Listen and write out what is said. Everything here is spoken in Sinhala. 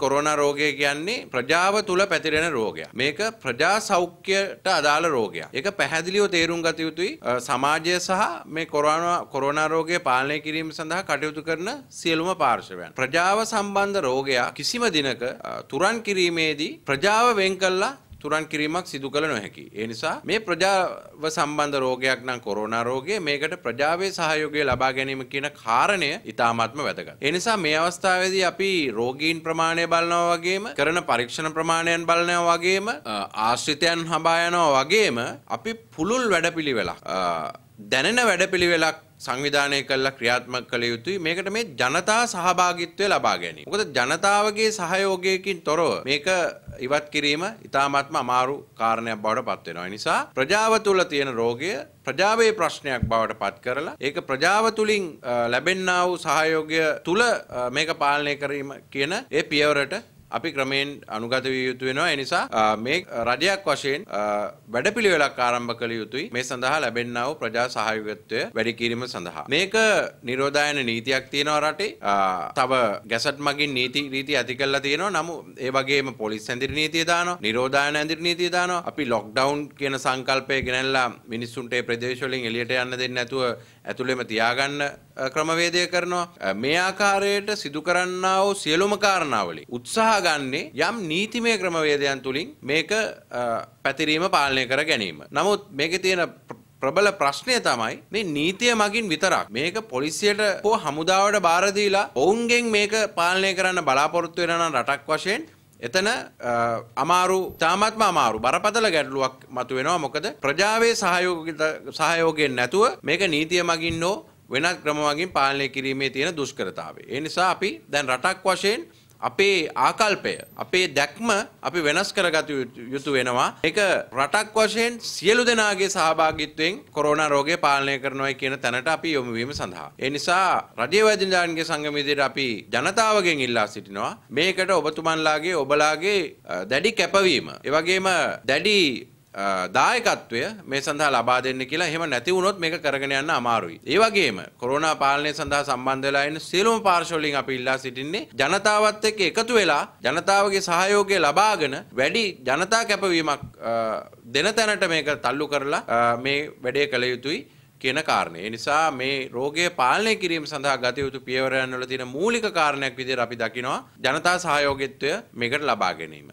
කොරෝන රෝගය කියන්නේ ප්‍රජාව තුළ පැතිරෙන රෝගය. මේක ප්‍රජා සෞඛ්‍යයට අදාළ රෝගය. ඒක පැහැදිලිව තේරුම් ගත යුතුයි සමාජය සහ මේ කොරෝන කොරෝනා රෝගය පාලනය කිරීම සඳහා කටයුතු කරන සියලුම පාර්ශවයන්. ප්‍රජාව සම්බන්ධ රෝගයක් කිසිම දිනක තුරන් කිරීමේදී ප්‍රජාව වෙන් කළා තුරන් කිරීමක් සිදු කළ නොහැකි. ඒ නිසා මේ ප්‍රජාව සම්බන්ධ රෝගයක් නම් කොරෝනා රෝගය මේකට ප්‍රජාවේ සහයෝගය ලබා ගැනීම කියන කාරණය ඉතාමත්ම වැදගත්. ඒ නිසා මේ අවස්ථාවේදී අපි රෝගීන් ප්‍රමාණය බලනවා වගේම කරන පරීක්ෂණ ප්‍රමාණයන් බලනවා වගේම ආශ්‍රිතයන් හඹා යනවා වගේම අපි පුළුල් වැඩපිළිවෙලක් දැනෙන වැඩපිළිවෙලක් සංවිධානය කළා ක්‍රියාත්මක කළ යුතුයි මේකට මේ ජනතා සහභාගීත්වය ලබා ගැනීම. මොකද ජනතාවගේ සහයෝගයකින් තොරව මේක ඉවත් කිරීම ඉතාමත්ම අමාරු කාරණයක් බවට පත් වෙනවා. ඒ නිසා ප්‍රජාව තුල තියෙන රෝගය ප්‍රජාවේ ප්‍රශ්නයක් බවට පත් කරලා ඒක ප්‍රජාව තුලින් ලැබෙන්නා වූ සහයෝගය තුල මේක පාලනය කිරීම කියන ඒ පියවරට අපි ක්‍රමයෙන් අනුගත විය යුතු වෙනවා. ඒ නිසා මේ රජයක් වශයෙන් වැඩපිළිවෙලක් ආරම්භ කළ යුතුයි. මේ සඳහා ලැබෙන්නා වූ ප්‍රජා සහයෝගීත්වය වැඩි කිරීම සඳහා. මේක නිරෝධායන නීතියක් තියෙනවා රටේ. තව ගැසට් මගින් නීති රීති ඇති කළා තියෙනවා. නමුත් ඒ වගේම පොලිස් ඇඳිරි නීතිය දානවා. නිරෝධායන ඇඳිරි නීතිය දානවා. අපි ලොක්ඩවුන් කියන සංකල්පය ගෙනල්ලා මිනිස්සුන්ට ඒ ප්‍රදේශ වලින් එළියට යන්න දෙන්නේ නැතුව ඇතුළෙම තියාගන්න ක්‍රමවේදය කරනවා. මේ ආකාරයට සිදු කරන්නා වූ සියලුම කාරණාවලි උත්සාහ යොදාගන්නේ යම් නීතිමය ක්‍රමවේදයන් තුළින් මේක පැතිරීම පාලනය කර ගැනීම. නමුත් මේක තියෙන ප්‍රබල ප්‍රශ්නය තමයි මේ නීතිය මගින් විතරක් මේක පොලිසියට හෝ හමුදාවට බාරදීලා ඔවුන්ගෙන් මේක පාලනය කරන්න බලාපොරොත්තු වෙන රටක් වශයෙන් එතන අමාරු තාමත්ම අමාරු බරපතල ගැටලුවක් මතුවෙනවා මොකද ප්‍රජාවේ සහයෝගයෙන් නැතුව මේක නීතිය මගින් හෝ වෙනත් ක්‍රම මගින් පාලනය කිරීමේ තියෙන දුෂ්කරතාවය. ඒ නිසා අපි දැන් රටක් වශයෙන් අපේ ආකල්පය අපේ දැක්ම අපි වෙනස් කරගත යුතු වෙනවා ඒක රටක් වශයෙන් සියලු දෙනාගේ සහභාගිත්වයෙන් කොරෝනා රෝගය පාලනය කරනවා කියන තැනට අපි යොමු වීම සඳහා ඒ නිසා රජයේ වෛද්‍යඥාන්ගේ සංගම විදිහට අපි ජනතාවගෙන් ඉල්ලා සිටිනවා මේකට ඔබතුමන්ලාගේ ඔබලාගේ දැඩි කැපවීම ඒ වගේම දැඩි දායකත්වය මේ සඳහා ලබා දෙන්න කියලා එහෙම නැති වුණොත් මේක කරගෙන යන්න අමාරුයි. ඒ වගේම කොරෝනා පාලනය සඳහා සම්බන්ධ වෙලා ඉන්න සියලුම පාර්ශ්වලින් අපි ඉල්ලා සිටින්නේ ජනතාවත් එක්ක එකතු වෙලා ජනතාවගේ සහයෝගය ලබාගෙන වැඩි ජනතා කැපවීමක් දෙන තැනට මේක තල්ලු කරලා මේ වැඩේ කළ යුතුයි. කියන කාරණය. ඒ නිසා මේ රෝගය පාලනය කිරීම සඳහා ගත යුතු පියවරයන් වල තියෙන මූලික කාරණයක් විදිහට අපි දකිනවා ජනතා සහයෝගීත්වය මේකට ලබා ගැනීම.